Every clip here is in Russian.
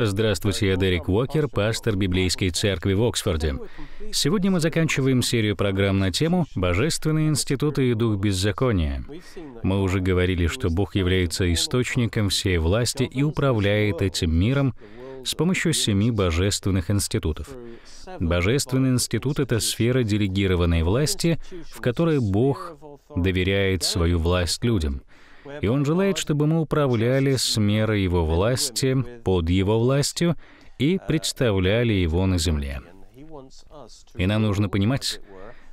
Здравствуйте, я Дерек Уокер, пастор Библейской церкви в Оксфорде. Сегодня мы заканчиваем серию программ на тему «Божественные институты и дух беззакония». Мы уже говорили, что Бог является источником всей власти и управляет этим миром с помощью семи божественных институтов. Божественный институт — это сфера делегированной власти, в которой Бог доверяет свою власть людям — и Он желает, чтобы мы управляли с меры Его власти, под Его властью и представляли Его на земле. И нам нужно понимать,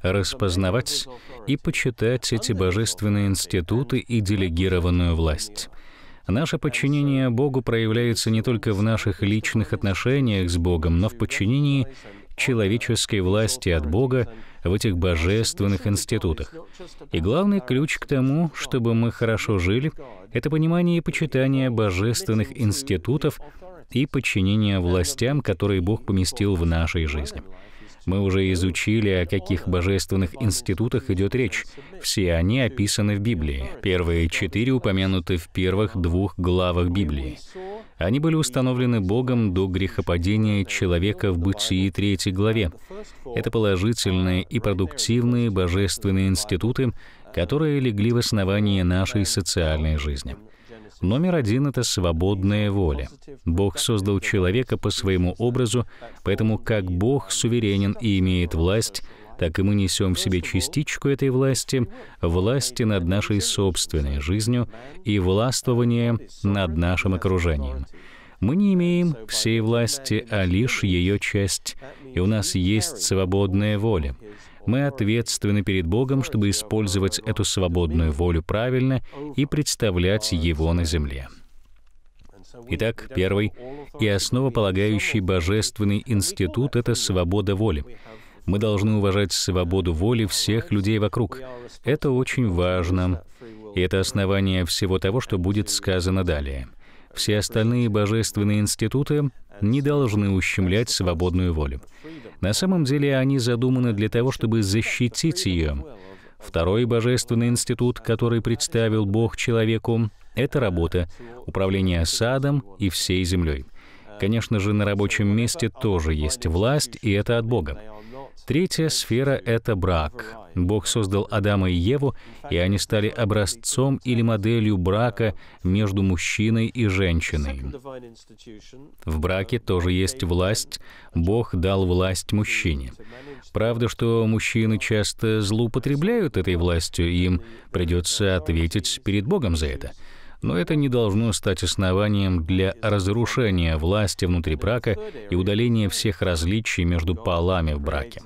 распознавать и почитать эти божественные институты и делегированную власть. Наше подчинение Богу проявляется не только в наших личных отношениях с Богом, но в подчинении человеческой власти от Бога, в этих божественных институтах. И главный ключ к тому, чтобы мы хорошо жили, это понимание и почитание божественных институтов и подчинение властям, которые Бог поместил в нашей жизни. Мы уже изучили, о каких божественных институтах идет речь. Все они описаны в Библии. Первые четыре упомянуты в первых двух главах Библии. Они были установлены Богом до грехопадения человека в Бытии 3 главе. Это положительные и продуктивные божественные институты, которые легли в основании нашей социальной жизни. Номер один — это свободная воля. Бог создал человека по своему образу, поэтому как Бог суверенен и имеет власть, так и мы несем в себе частичку этой власти, власти над нашей собственной жизнью и властвование над нашим окружением. Мы не имеем всей власти, а лишь ее часть, и у нас есть свободная воля. Мы ответственны перед Богом, чтобы использовать эту свободную волю правильно и представлять Его на земле. Итак, первый и основополагающий божественный институт — это свобода воли. Мы должны уважать свободу воли всех людей вокруг. Это очень важно, и это основание всего того, что будет сказано далее. Все остальные божественные институты не должны ущемлять свободную волю. На самом деле они задуманы для того, чтобы защитить ее. Второй божественный институт, который представил Бог человеку, это работа, управление садом и всей землей. Конечно же, на рабочем месте тоже есть власть, и это от Бога. Третья сфера — это брак. Бог создал Адама и Еву, и они стали образцом или моделью брака между мужчиной и женщиной. В браке тоже есть власть. Бог дал власть мужчине. Правда, что мужчины часто злоупотребляют этой властью, им придется ответить перед Богом за это — но это не должно стать основанием для разрушения власти внутри брака и удаления всех различий между полами в браке.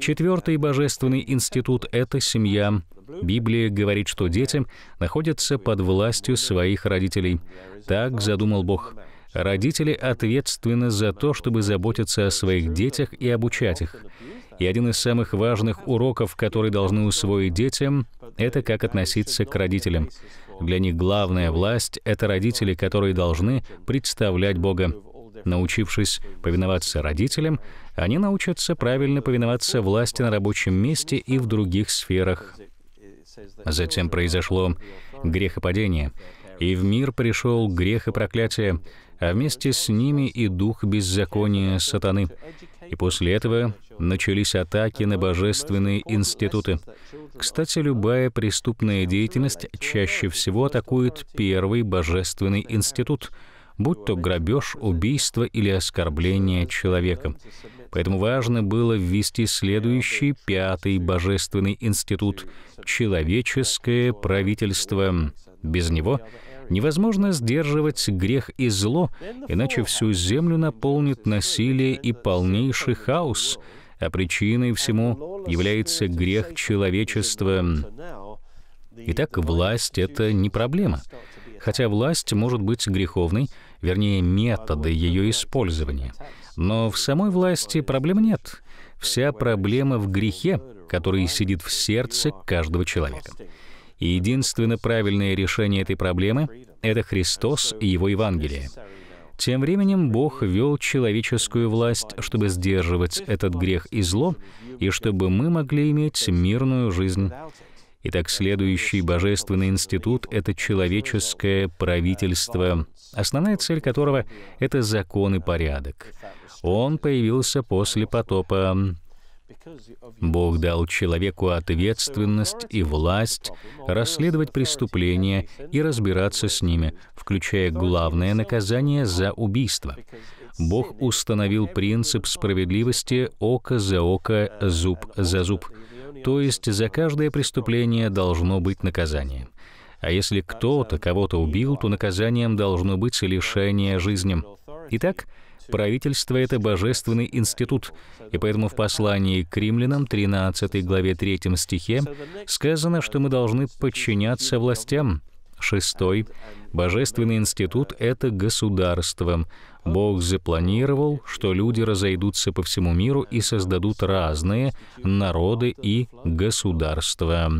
Четвертый божественный институт — это семья. Библия говорит, что дети находятся под властью своих родителей. Так задумал Бог. Родители ответственны за то, чтобы заботиться о своих детях и обучать их. И один из самых важных уроков, который должны усвоить детям, это как относиться к родителям. Для них главная власть — это родители, которые должны представлять Бога. Научившись повиноваться родителям, они научатся правильно повиноваться власти на рабочем месте и в других сферах. Затем произошло грехопадение, и в мир пришел грех и проклятие, а вместе с ними и дух беззакония сатаны. И после этого начались атаки на божественные институты. Кстати, любая преступная деятельность чаще всего атакует первый божественный институт — будь то грабеж, убийство или оскорбление человека. Поэтому важно было ввести следующий, пятый божественный институт — человеческое правительство. Без него невозможно сдерживать грех и зло, иначе всю землю наполнит насилие и полнейший хаос — а причиной всему является грех человечества. Итак, власть — это не проблема. Хотя власть может быть греховной, вернее, методы ее использования. Но в самой власти проблем нет. Вся проблема в грехе, который сидит в сердце каждого человека. И единственно правильное решение этой проблемы — это Христос и Его Евангелие — тем временем Бог вел человеческую власть, чтобы сдерживать этот грех и зло, и чтобы мы могли иметь мирную жизнь. Итак, следующий божественный институт — это человеческое правительство, основная цель которого — это закон и порядок. Он появился после потопа. Бог дал человеку ответственность и власть расследовать преступления и разбираться с ними, включая главное наказание за убийство. Бог установил принцип справедливости «око за око, зуб за зуб», то есть за каждое преступление должно быть наказание. А если кто-то кого-то убил, то наказанием должно быть лишение жизни. Итак, Правительство — это божественный институт, и поэтому в послании к римлянам 13 главе 3 стихе сказано, что мы должны подчиняться властям. Шестой. Божественный институт — это государство. Бог запланировал, что люди разойдутся по всему миру и создадут разные народы и государства.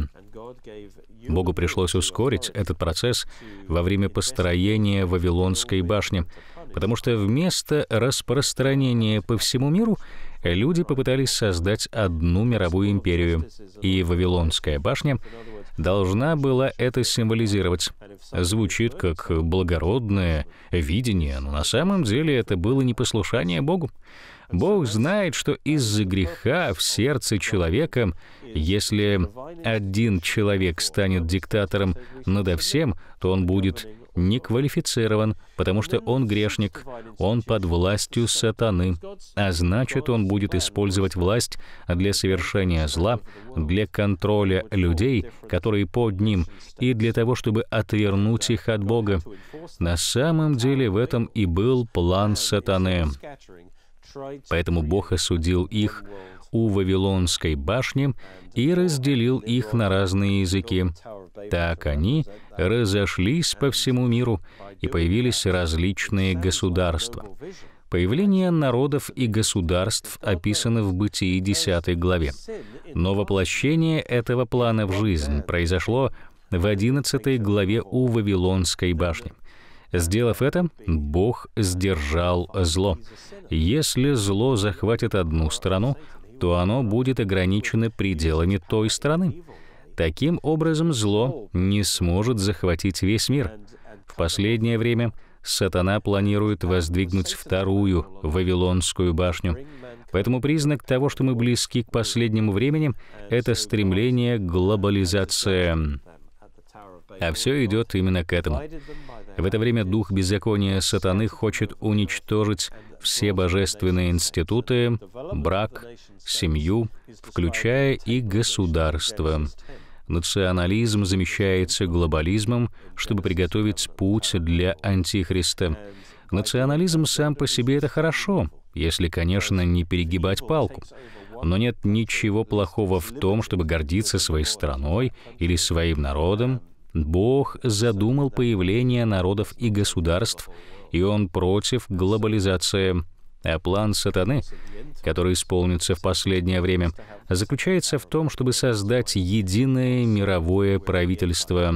Богу пришлось ускорить этот процесс во время построения Вавилонской башни — потому что вместо распространения по всему миру люди попытались создать одну мировую империю, и Вавилонская башня должна была это символизировать. Звучит как благородное видение, но на самом деле это было непослушание Богу. Бог знает, что из-за греха в сердце человека, если один человек станет диктатором надо всем, то он будет не квалифицирован, потому что он грешник, он под властью сатаны, а значит, он будет использовать власть для совершения зла, для контроля людей, которые под ним, и для того, чтобы отвернуть их от Бога. На самом деле в этом и был план сатаны. Поэтому Бог осудил их, у Вавилонской башни и разделил их на разные языки. Так они разошлись по всему миру, и появились различные государства. Появление народов и государств описано в Бытии 10 главе, но воплощение этого плана в жизнь произошло в 11 главе у Вавилонской башни. Сделав это, Бог сдержал зло. Если зло захватит одну страну, то оно будет ограничено пределами той страны. Таким образом, зло не сможет захватить весь мир. В последнее время сатана планирует воздвигнуть вторую Вавилонскую башню. Поэтому признак того, что мы близки к последнему времени, это стремление к глобализации. А все идет именно к этому. В это время дух беззакония сатаны хочет уничтожить все божественные институты, брак, семью, включая и государство. Национализм замещается глобализмом, чтобы приготовить путь для Антихриста. Национализм сам по себе это хорошо, если, конечно, не перегибать палку. Но нет ничего плохого в том, чтобы гордиться своей страной или своим народом. Бог задумал появление народов и государств и он против глобализации. А план сатаны, который исполнится в последнее время, заключается в том, чтобы создать единое мировое правительство.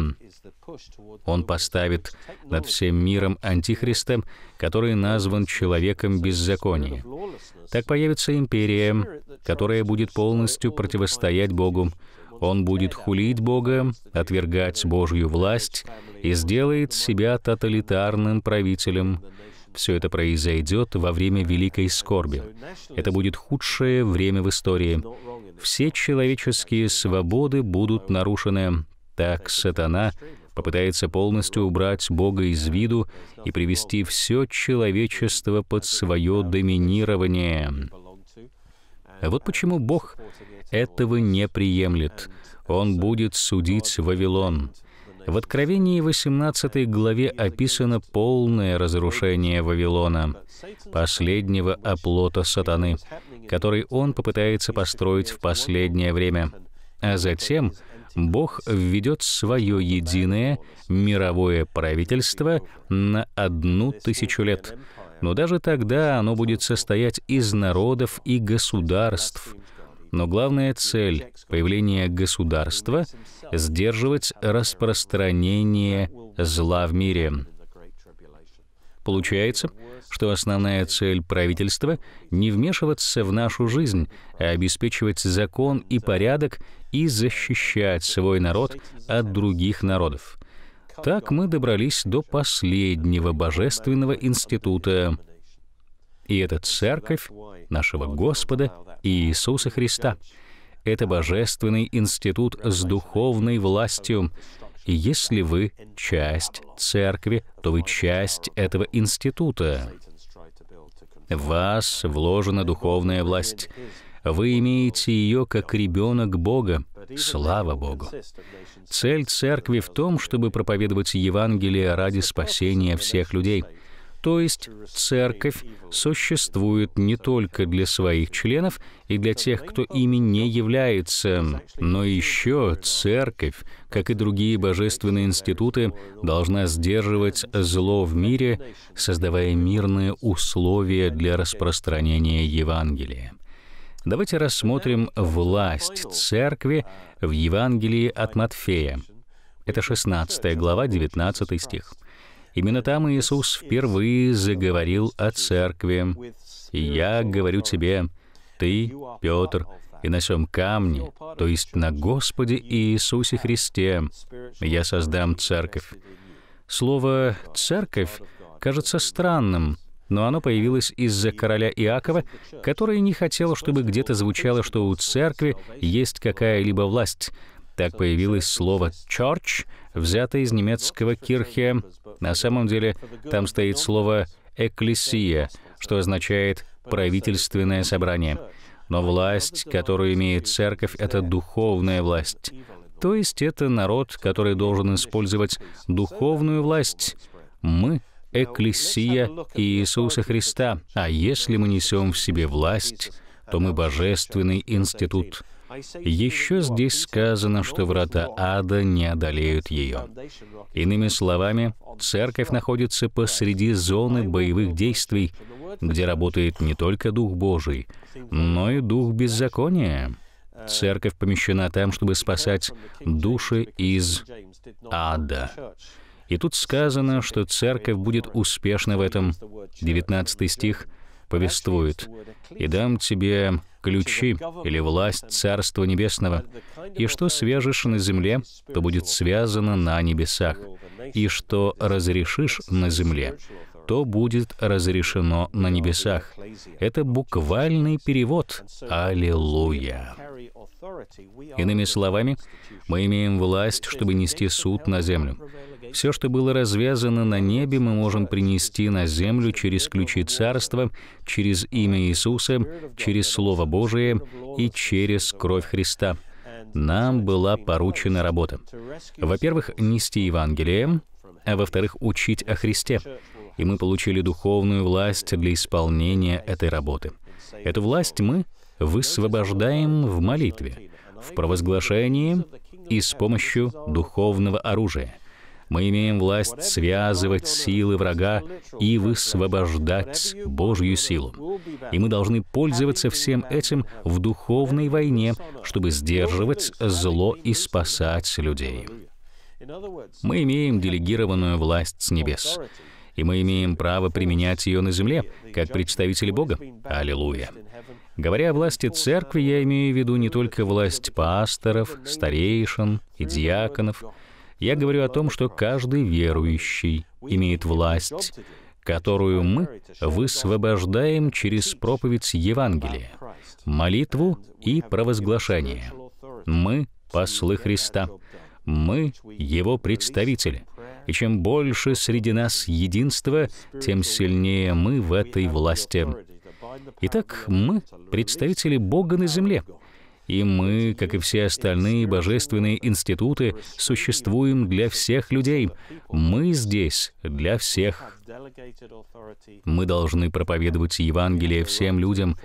Он поставит над всем миром Антихриста, который назван человеком беззакония. Так появится империя, которая будет полностью противостоять Богу. Он будет хулить Бога, отвергать Божью власть и сделает себя тоталитарным правителем. Все это произойдет во время Великой Скорби. Это будет худшее время в истории. Все человеческие свободы будут нарушены. Так сатана попытается полностью убрать Бога из виду и привести все человечество под свое доминирование. А вот почему Бог этого не приемлет. Он будет судить Вавилон. В Откровении 18 главе описано полное разрушение Вавилона, последнего оплота сатаны, который он попытается построить в последнее время. А затем Бог введет свое единое мировое правительство на одну тысячу лет — но даже тогда оно будет состоять из народов и государств. Но главная цель появления государства — сдерживать распространение зла в мире. Получается, что основная цель правительства — не вмешиваться в нашу жизнь, а обеспечивать закон и порядок и защищать свой народ от других народов. Так мы добрались до последнего божественного института, и это церковь нашего Господа Иисуса Христа. Это божественный институт с духовной властью. И если вы часть церкви, то вы часть этого института. В вас вложена духовная власть. Вы имеете ее как ребенок Бога. Слава Богу! Цель церкви в том, чтобы проповедовать Евангелие ради спасения всех людей. То есть церковь существует не только для своих членов и для тех, кто ими не является, но еще церковь, как и другие божественные институты, должна сдерживать зло в мире, создавая мирные условия для распространения Евангелия. Давайте рассмотрим власть церкви в Евангелии от Матфея. Это 16 глава, 19 стих. Именно там Иисус впервые заговорил о церкви. «И я говорю тебе, ты, Петр, и на сем камне, то есть на Господе Иисусе Христе, я создам церковь». Слово «церковь» кажется странным — но оно появилось из-за короля Иакова, который не хотел, чтобы где-то звучало, что у церкви есть какая-либо власть. Так появилось слово «church», взятое из немецкого «кирхе». На самом деле там стоит слово «экклесия», что означает «правительственное собрание». Но власть, которую имеет церковь, — это духовная власть. То есть это народ, который должен использовать духовную власть. Мы — «Экклесия Иисуса Христа». А если мы несем в себе власть, то мы божественный институт. Еще здесь сказано, что врата ада не одолеют ее. Иными словами, церковь находится посреди зоны боевых действий, где работает не только Дух Божий, но и Дух беззакония. Церковь помещена там, чтобы спасать души из ада. И тут сказано, что церковь будет успешна в этом. 19 стих повествует, «И дам тебе ключи или власть Царства Небесного, и что свяжешь на земле, то будет связано на небесах, и что разрешишь на земле, то будет разрешено на небесах. Это буквальный перевод. Аллилуйя. Иными словами, мы имеем власть, чтобы нести суд на землю. Все, что было развязано на небе, мы можем принести на землю через ключи Царства, через имя Иисуса, через Слово Божие и через кровь Христа. Нам была поручена работа. Во-первых, нести Евангелие, а во-вторых, учить о Христе. И мы получили духовную власть для исполнения этой работы. Эту власть мы высвобождаем в молитве, в провозглашении и с помощью духовного оружия — мы имеем власть связывать силы врага и высвобождать Божью силу. И мы должны пользоваться всем этим в духовной войне, чтобы сдерживать зло и спасать людей. Мы имеем делегированную власть с небес, и мы имеем право применять ее на земле, как представители Бога. Аллилуйя! Говоря о власти церкви, я имею в виду не только власть пасторов, старейшин и диаконов — я говорю о том, что каждый верующий имеет власть, которую мы высвобождаем через проповедь Евангелия, молитву и провозглашение. Мы — послы Христа. Мы — Его представители. И чем больше среди нас единства, тем сильнее мы в этой власти. Итак, мы — представители Бога на земле, и мы, как и все остальные божественные институты, существуем для всех людей. Мы здесь для всех. Мы должны проповедовать Евангелие всем людям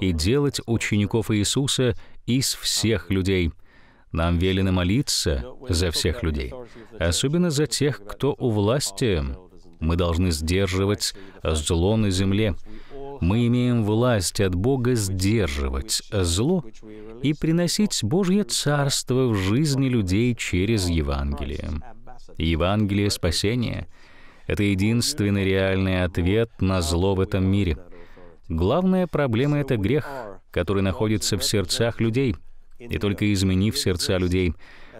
и делать учеников Иисуса из всех людей. Нам велено молиться за всех людей, особенно за тех, кто у власти. Мы должны сдерживать зло на земле мы имеем власть от Бога сдерживать зло и приносить Божье Царство в жизни людей через Евангелие. Евангелие спасения — это единственный реальный ответ на зло в этом мире. Главная проблема — это грех, который находится в сердцах людей. И только изменив сердца людей,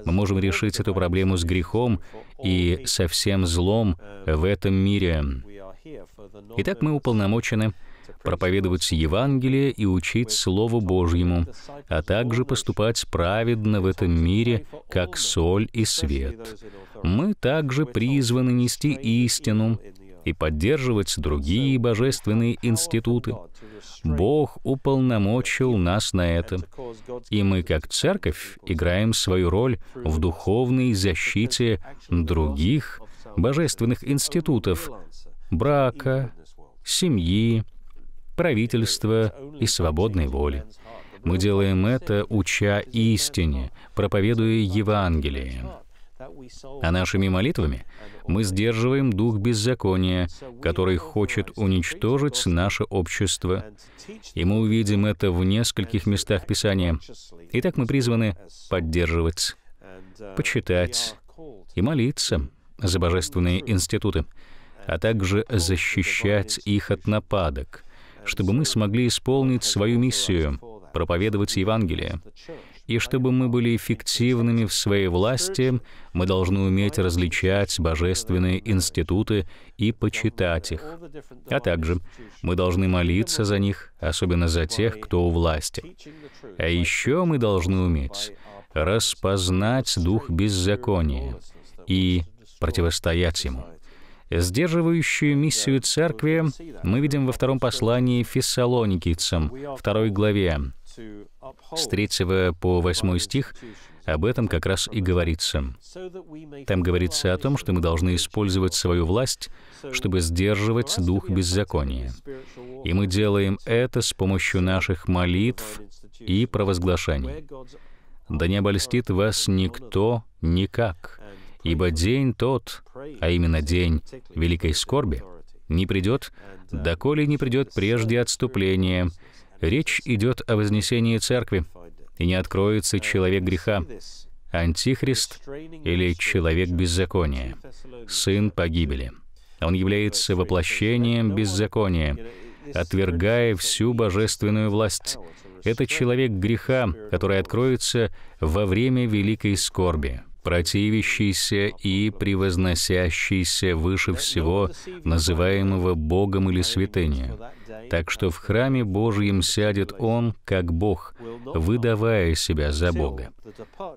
мы можем решить эту проблему с грехом и со всем злом в этом мире. Итак, мы уполномочены — проповедовать Евангелие и учить Слову Божьему, а также поступать праведно в этом мире, как соль и свет. Мы также призваны нести истину, и поддерживать другие божественные институты. Бог уполномочил нас на это, и мы, как церковь, играем свою роль в духовной защите других божественных институтов — брака, семьи, правительства и свободной воли. Мы делаем это, уча истине, проповедуя Евангелие. А нашими молитвами мы сдерживаем дух беззакония, который хочет уничтожить наше общество. И мы увидим это в нескольких местах Писания. Итак, мы призваны поддерживать, почитать и молиться за божественные институты, а также защищать их от нападок — чтобы мы смогли исполнить свою миссию — проповедовать Евангелие. И чтобы мы были эффективными в своей власти, мы должны уметь различать божественные институты и почитать их. А также мы должны молиться за них, особенно за тех, кто у власти. А еще мы должны уметь распознать дух беззакония и противостоять ему. Сдерживающую миссию церкви мы видим во втором послании Фессалоникийцам, второй главе, с 3 по 8 стих об этом как раз и говорится. Там говорится о том, что мы должны использовать свою власть, чтобы сдерживать дух беззакония. И мы делаем это с помощью наших молитв и провозглашений. Да не обольстит вас никто никак. Ибо день тот, а именно день великой скорби, не придет, доколе не придет прежде отступления. Речь идет о вознесении церкви, и не откроется человек греха, антихрист или человек беззакония, сын погибели. Он является воплощением беззакония, отвергая всю божественную власть. Это человек греха, который откроется во время великой скорби противящийся и превозносящийся выше всего, называемого Богом или святынью. Так что в храме Божьем сядет Он, как Бог, выдавая себя за Бога.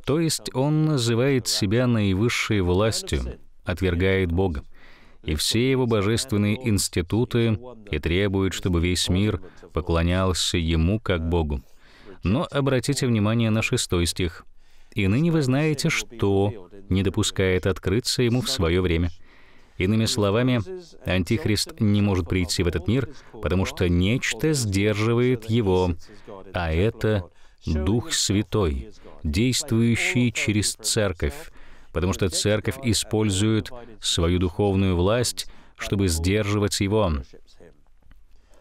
То есть Он называет себя наивысшей властью, отвергает Бога и все его божественные институты и требует, чтобы весь мир поклонялся ему как Богу. Но обратите внимание на шестой стих. И ныне вы знаете, что не допускает открыться ему в свое время. Иными словами, Антихрист не может прийти в этот мир, потому что нечто сдерживает его, а это Дух Святой, действующий через Церковь, потому что Церковь использует свою духовную власть, чтобы сдерживать его.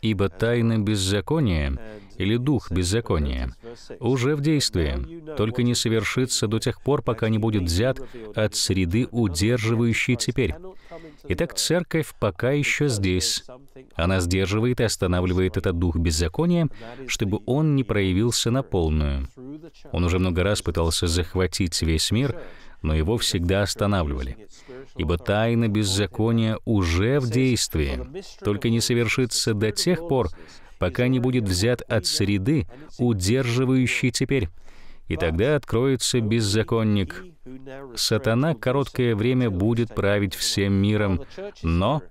Ибо тайна беззакония или дух беззакония, уже в действии, только не совершится до тех пор, пока не будет взят от среды, удерживающей теперь. Итак, церковь пока еще здесь. Она сдерживает и останавливает этот дух беззакония, чтобы он не проявился на полную. Он уже много раз пытался захватить весь мир, но его всегда останавливали. Ибо тайна беззакония уже в действии, только не совершится до тех пор, пока не будет взят от среды, удерживающей теперь. И тогда откроется беззаконник. Сатана короткое время будет править всем миром, но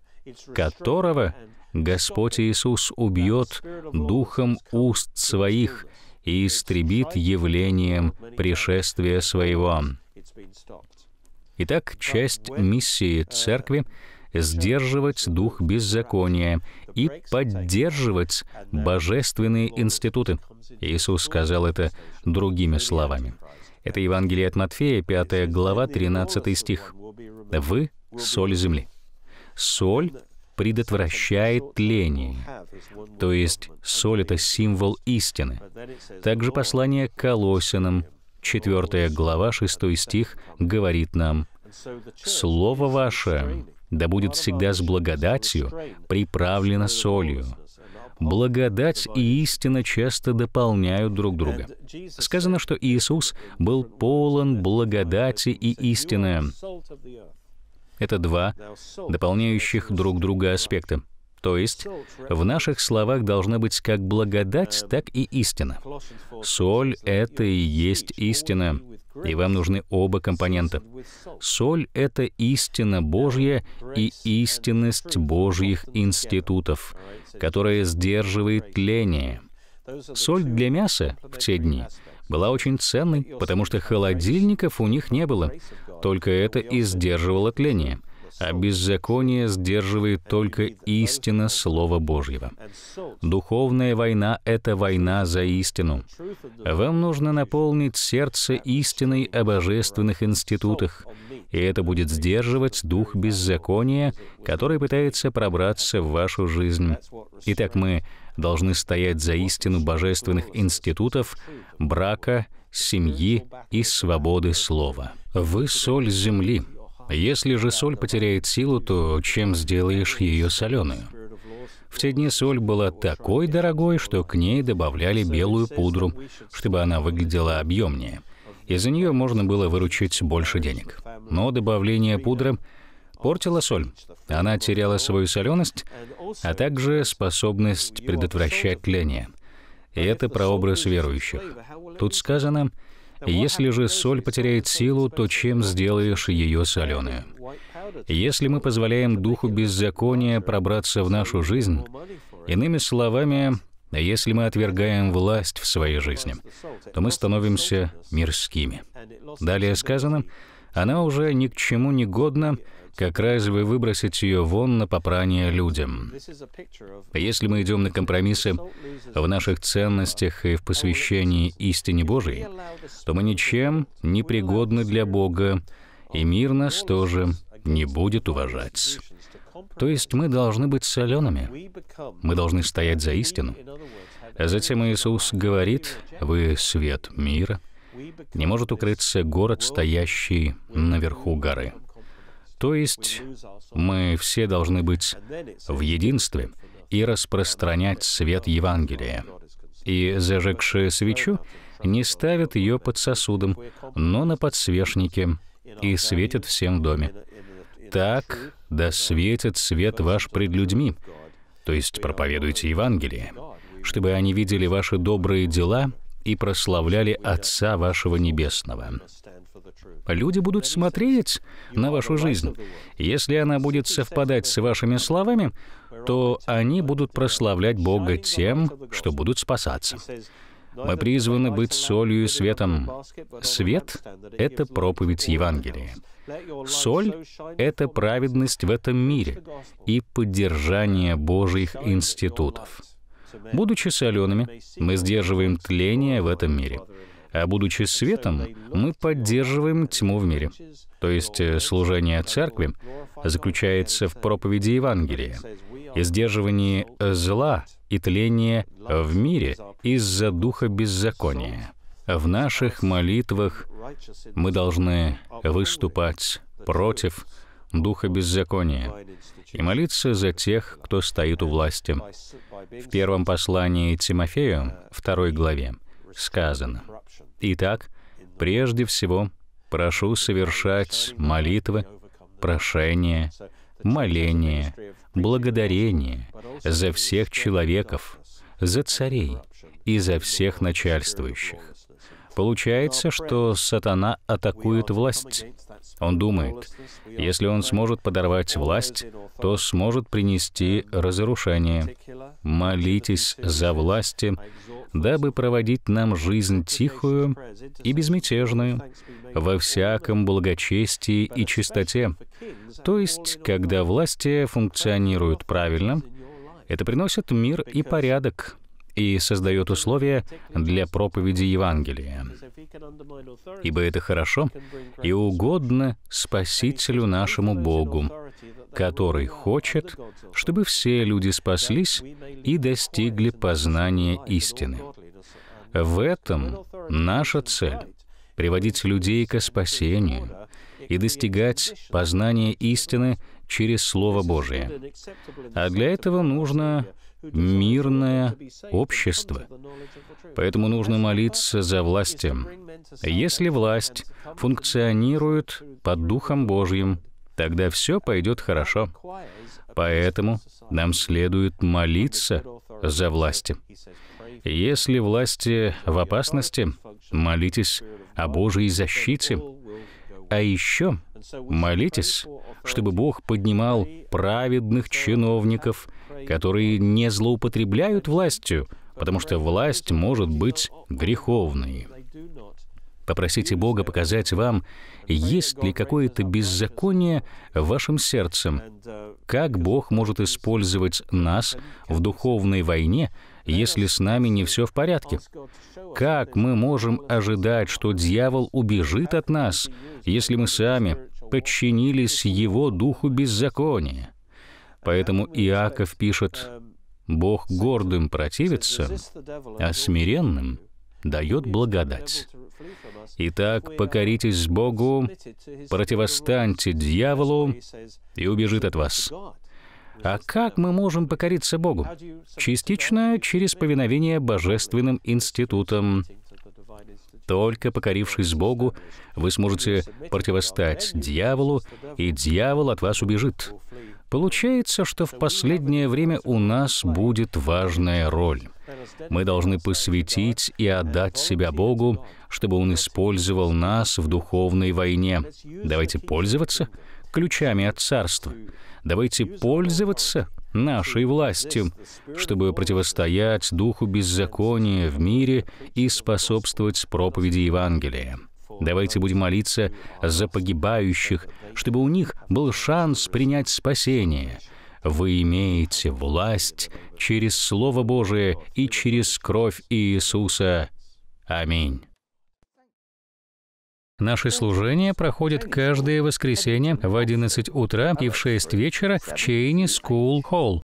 которого Господь Иисус убьет духом уст своих и истребит явлением пришествия своего. Итак, часть миссии Церкви — сдерживать дух беззакония и поддерживать божественные институты. Иисус сказал это другими словами. Это Евангелие от Матфея, 5 глава, 13 стих. «Вы — соль земли». Соль предотвращает тление. То есть соль — это символ истины. Также послание к Колосинам, 4 глава, 6 стих, говорит нам, «Слово ваше да будет всегда с благодатью приправлена солью. Благодать и истина часто дополняют друг друга. Сказано, что Иисус был полон благодати и истины. Это два дополняющих друг друга аспекта. То есть в наших словах должна быть как благодать, так и истина. Соль — это и есть истина и вам нужны оба компонента. Соль — это истина Божья и истинность Божьих институтов, которая сдерживает тление. Соль для мяса в те дни была очень ценной, потому что холодильников у них не было, только это и сдерживало тление а беззаконие сдерживает только истина Слова Божьего. Духовная война — это война за истину. Вам нужно наполнить сердце истиной о божественных институтах, и это будет сдерживать дух беззакония, который пытается пробраться в вашу жизнь. Итак, мы должны стоять за истину божественных институтов, брака, семьи и свободы слова. Вы соль земли. Если же соль потеряет силу, то чем сделаешь ее соленую? В те дни соль была такой дорогой, что к ней добавляли белую пудру, чтобы она выглядела объемнее. Из-за нее можно было выручить больше денег. Но добавление пудры портило соль. Она теряла свою соленость, а также способность предотвращать тление. И это прообраз верующих. Тут сказано, если же соль потеряет силу, то чем сделаешь ее соленую? Если мы позволяем духу беззакония пробраться в нашу жизнь, иными словами, если мы отвергаем власть в своей жизни, то мы становимся мирскими. Далее сказано, она уже ни к чему не годна, как раз-вы выбросите ее вон на попрание людям. Если мы идем на компромиссы в наших ценностях и в посвящении истине Божией, то мы ничем не пригодны для Бога, и мир нас тоже не будет уважать. То есть мы должны быть солеными, мы должны стоять за истину. А затем Иисус говорит, «Вы свет мира». Не может укрыться город, стоящий наверху горы. То есть мы все должны быть в единстве и распространять свет Евангелия. И, зажегшие свечу, не ставят ее под сосудом, но на подсвечнике, и светят всем в доме. Так да светит свет ваш пред людьми, то есть проповедуйте Евангелие, чтобы они видели ваши добрые дела и прославляли Отца вашего Небесного люди будут смотреть на вашу жизнь. Если она будет совпадать с вашими словами, то они будут прославлять Бога тем, что будут спасаться. Мы призваны быть солью и светом. Свет — это проповедь Евангелия. Соль — это праведность в этом мире и поддержание Божьих институтов. Будучи солеными, мы сдерживаем тление в этом мире. А будучи светом, мы поддерживаем тьму в мире. То есть э, служение церкви заключается в проповеди Евангелия, издерживании зла и тления в мире из-за духа беззакония. В наших молитвах мы должны выступать против духа беззакония и молиться за тех, кто стоит у власти. В первом послании Тимофею, второй главе, сказано. Итак, прежде всего, прошу совершать молитвы, прошения, моления, благодарения за всех человеков, за царей и за всех начальствующих. Получается, что сатана атакует власть, он думает, если он сможет подорвать власть, то сможет принести разрушение. Молитесь за власти, дабы проводить нам жизнь тихую и безмятежную, во всяком благочестии и чистоте. То есть, когда власти функционируют правильно, это приносит мир и порядок и создает условия для проповеди Евангелия. Ибо это хорошо и угодно Спасителю нашему Богу, который хочет, чтобы все люди спаслись и достигли познания истины. В этом наша цель — приводить людей ко спасению и достигать познания истины через Слово Божие. А для этого нужно мирное общество. Поэтому нужно молиться за власти. Если власть функционирует под Духом Божьим, тогда все пойдет хорошо. Поэтому нам следует молиться за власти. Если власти в опасности, молитесь о Божьей защите. А еще молитесь, чтобы Бог поднимал праведных чиновников которые не злоупотребляют властью, потому что власть может быть греховной. Попросите Бога показать вам, есть ли какое-то беззаконие в вашем сердце, как Бог может использовать нас в духовной войне, если с нами не все в порядке? Как мы можем ожидать, что дьявол убежит от нас, если мы сами подчинились его духу беззакония? Поэтому Иаков пишет, «Бог гордым противится, а смиренным дает благодать». Итак, покоритесь Богу, противостаньте дьяволу, и убежит от вас. А как мы можем покориться Богу? Частично через повиновение божественным институтам. Только покорившись Богу, вы сможете противостать дьяволу, и дьявол от вас убежит. Получается, что в последнее время у нас будет важная роль. Мы должны посвятить и отдать себя Богу, чтобы Он использовал нас в духовной войне. Давайте пользоваться ключами от Царства. Давайте пользоваться нашей властью, чтобы противостоять духу беззакония в мире и способствовать проповеди Евангелия. Давайте будем молиться за погибающих, чтобы у них был шанс принять спасение. Вы имеете власть через Слово Божие и через кровь Иисуса. Аминь. Наши служения проходят каждое воскресенье в 11 утра и в 6 вечера в Чейни School Холл.